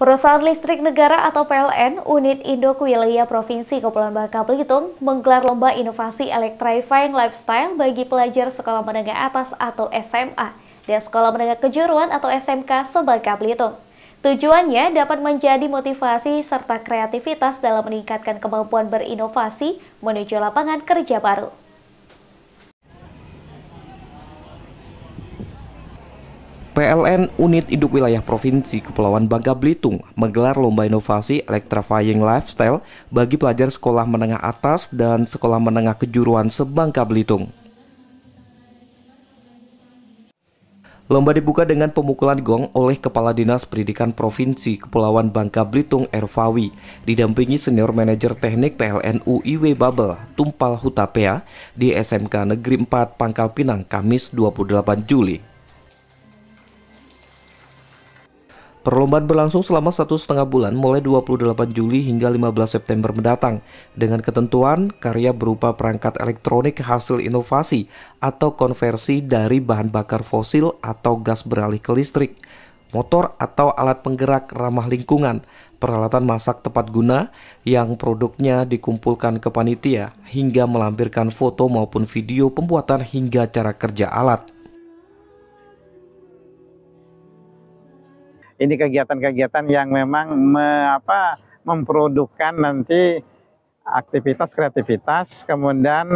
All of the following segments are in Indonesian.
Perusahaan Listrik Negara atau PLN, Unit Indok Wilayah Provinsi Kepulauan Bangka Belitung menggelar Lomba Inovasi Electrifying Lifestyle bagi pelajar Sekolah Menengah Atas atau SMA dan Sekolah Menengah Kejuruan atau SMK sebagai Belitung. Tujuannya dapat menjadi motivasi serta kreativitas dalam meningkatkan kemampuan berinovasi menuju lapangan kerja baru. PLN Unit Induk Wilayah Provinsi Kepulauan Bangka Belitung menggelar lomba inovasi electrifying lifestyle bagi pelajar sekolah menengah atas dan sekolah menengah kejuruan sebangka Belitung. Lomba dibuka dengan pemukulan gong oleh Kepala Dinas Pendidikan Provinsi Kepulauan Bangka Belitung Erfawi, didampingi senior manajer teknik PLN UIW Babel, Tumpal Hutapea, di SMK Negeri 4 Pangkal Pinang, Kamis 28 Juli. Perlombaan berlangsung selama satu setengah bulan mulai 28 Juli hingga 15 September mendatang dengan ketentuan karya berupa perangkat elektronik hasil inovasi atau konversi dari bahan bakar fosil atau gas beralih ke listrik, motor atau alat penggerak ramah lingkungan, peralatan masak tepat guna yang produknya dikumpulkan ke panitia hingga melampirkan foto maupun video pembuatan hingga cara kerja alat. ini kegiatan-kegiatan yang memang me, apa memprodukan nanti aktivitas kreativitas kemudian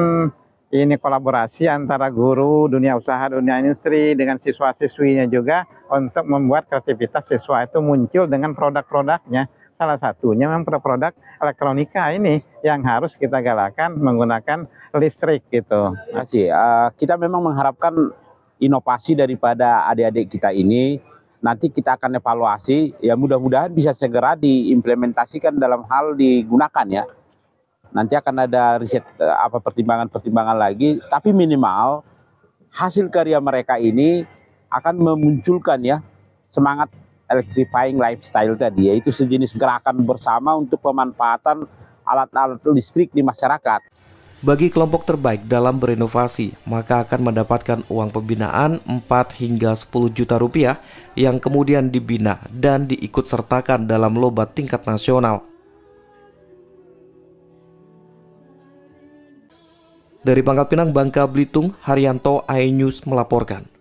ini kolaborasi antara guru dunia usaha dunia industri dengan siswa-siswinya juga untuk membuat kreativitas siswa itu muncul dengan produk-produknya salah satunya memang produk elektronika ini yang harus kita galakan menggunakan listrik gitu. Masih. Eh, kita memang mengharapkan inovasi daripada adik-adik kita ini nanti kita akan evaluasi ya mudah-mudahan bisa segera diimplementasikan dalam hal digunakan ya nanti akan ada riset eh, apa pertimbangan-pertimbangan lagi tapi minimal hasil karya mereka ini akan memunculkan ya semangat electrifying lifestyle tadi yaitu sejenis gerakan bersama untuk pemanfaatan alat-alat listrik di masyarakat bagi kelompok terbaik dalam berinovasi, maka akan mendapatkan uang pembinaan 4 hingga 10 juta rupiah yang kemudian dibina dan diikut sertakan dalam lomba tingkat nasional. Dari Pangkal Pinang, Bangka Belitung, Haryanto, iNews melaporkan.